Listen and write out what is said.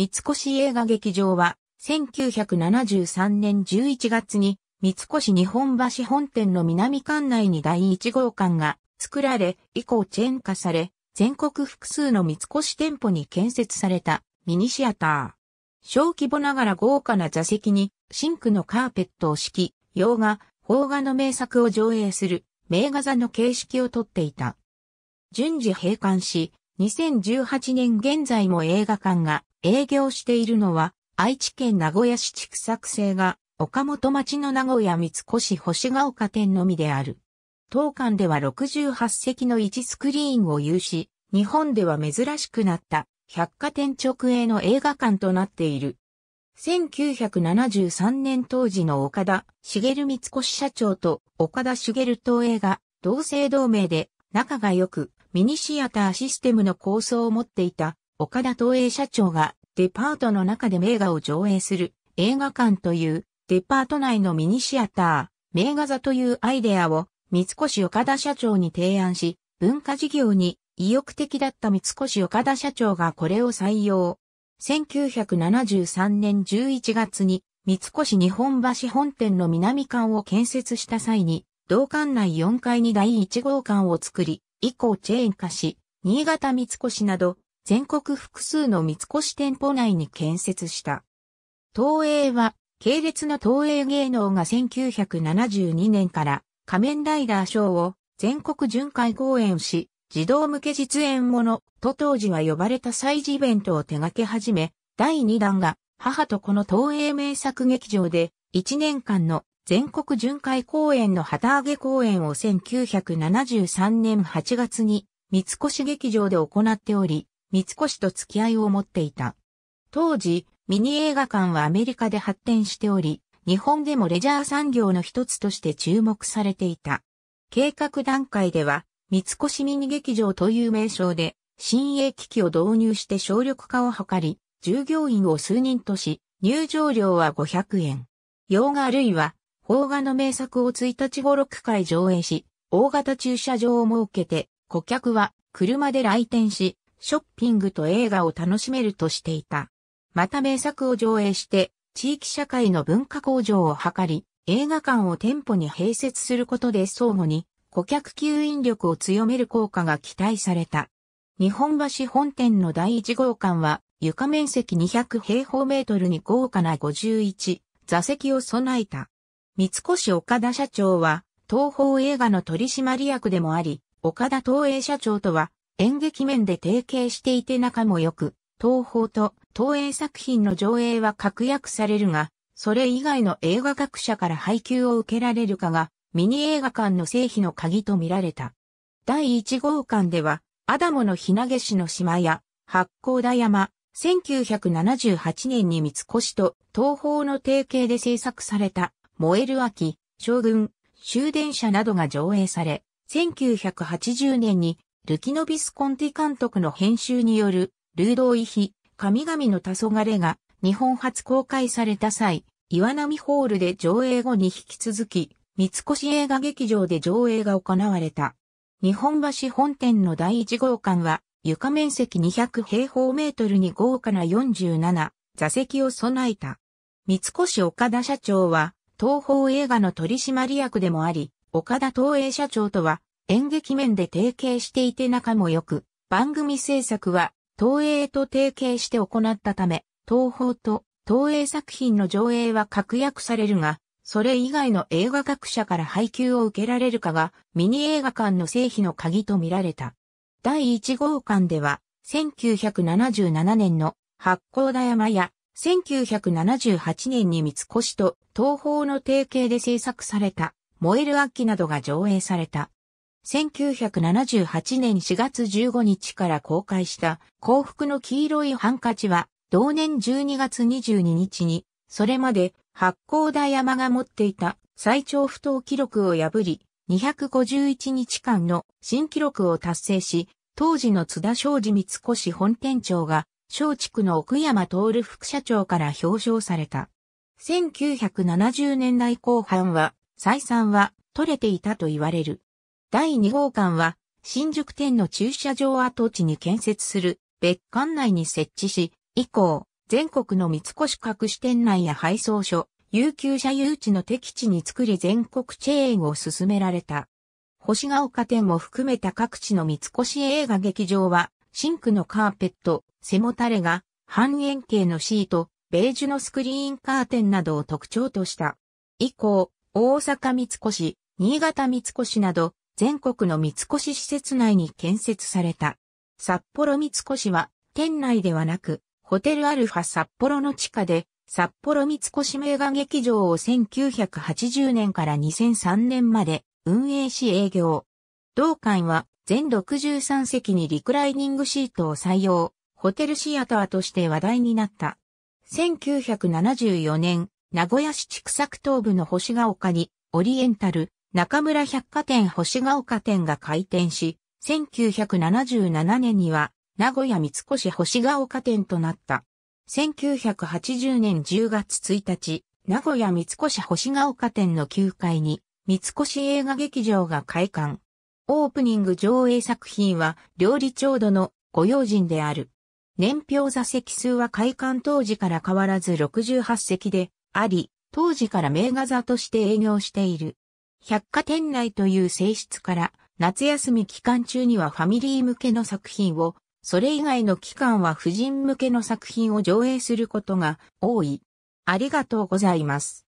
三越映画劇場は、1973年11月に、三越日本橋本店の南館内に第1号館が作られ、以降チェーン化され、全国複数の三越店舗に建設されたミニシアター。小規模ながら豪華な座席にシンクのカーペットを敷き、洋画、邦画の名作を上映する名画座の形式をとっていた。順次閉館し、2018年現在も映画館が営業しているのは、愛知県名古屋市畜作製が、岡本町の名古屋三越星ヶ丘店のみである。当館では68席の1スクリーンを有し、日本では珍しくなった百貨店直営の映画館となっている。1973年当時の岡田茂三越社長と岡田茂東映が同姓同名で仲が良くミニシアターシステムの構想を持っていた岡田東映社長がデパートの中で名画を上映する映画館というデパート内のミニシアター、名画座というアイデアを三越岡田社長に提案し、文化事業に意欲的だった三越岡田社長がこれを採用。1973年11月に三越日本橋本店の南館を建設した際に、同館内4階に第1号館を作り、以降チェーン化し、新潟三越など全国複数の三越店舗内に建設した。東映は、系列の東映芸能が1972年から仮面ライダーショーを全国巡回公演し、児童向け実演者と当時は呼ばれた祭事イベントを手掛け始め、第2弾が母とこの東映名作劇場で1年間の全国巡回公演の旗揚げ公演を1973年8月に三越劇場で行っており、三越と付き合いを持っていた。当時、ミニ映画館はアメリカで発展しており、日本でもレジャー産業の一つとして注目されていた。計画段階では、三越ミニ劇場という名称で、新鋭機器を導入して省力化を図り、従業員を数人とし、入場料は500円。洋画あるいは、邦画の名作を1日後6回上映し、大型駐車場を設けて、顧客は車で来店し、ショッピングと映画を楽しめるとしていた。また名作を上映して、地域社会の文化向上を図り、映画館を店舗に併設することで相互に顧客吸引力を強める効果が期待された。日本橋本店の第1号館は床面積200平方メートルに豪華な51座席を備えた。三越岡田社長は東宝映画の取締役でもあり、岡田東映社長とは演劇面で提携していて仲も良く、東宝と東映作品の上映は確約されるが、それ以外の映画学者から配給を受けられるかが、ミニ映画館の成否の鍵と見られた。第1号館では、アダモのひなげしの島や、八甲田山、1978年に三越と東宝の提携で制作された、燃える秋、将軍、終電車などが上映され、1980年にルキノビスコンティ監督の編集による、ルードイヒ、神々の黄昏が日本初公開された際、岩波ホールで上映後に引き続き、三越映画劇場で上映が行われた。日本橋本店の第1号館は、床面積200平方メートルに豪華な47座席を備えた。三越岡田社長は、東宝映画の取締役でもあり、岡田東映社長とは演劇面で提携していて仲も良く、番組制作は東映と提携して行ったため、東宝と東映作品の上映は確約されるが、それ以外の映画学者から配給を受けられるかが、ミニ映画館の成否の鍵と見られた。第1号館では、1977年の八甲田山や、1978年に三越と東宝の提携で制作された、燃える秋などが上映された。1978年4月15日から公開した幸福の黄色いハンカチは同年12月22日にそれまで八甲田山が持っていた最長不当記録を破り251日間の新記録を達成し当時の津田昌治三越本店長が松竹の奥山徹副社長から表彰された。1970年代後半は採算は取れていたと言われる。第2号館は、新宿店の駐車場跡地に建設する別館内に設置し、以降、全国の三越各支店内や配送所、有給者誘致の適地に作り全国チェーンを進められた。星ヶ丘店も含めた各地の三越映画劇場は、シンクのカーペット、背もたれが、半円形のシート、ベージュのスクリーンカーテンなどを特徴とした。以降、大阪三越、新潟三越など、全国の三越施設内に建設された。札幌三越は、店内ではなく、ホテルアルファ札幌の地下で、札幌三越名画劇場を1980年から2003年まで運営し営業。同館は全63席にリクライニングシートを採用、ホテルシアターとして話題になった。1974年、名古屋市畜作東部の星ヶ丘に、オリエンタル、中村百貨店星ヶ丘店が開店し、1977年には名古屋三越星ヶ丘店となった。1980年10月1日、名古屋三越星ヶ丘店の9階に三越映画劇場が開館。オープニング上映作品は料理長度のご用心である。年表座席数は開館当時から変わらず68席であり、当時から名画座として営業している。百貨店内という性質から、夏休み期間中にはファミリー向けの作品を、それ以外の期間は婦人向けの作品を上映することが多い。ありがとうございます。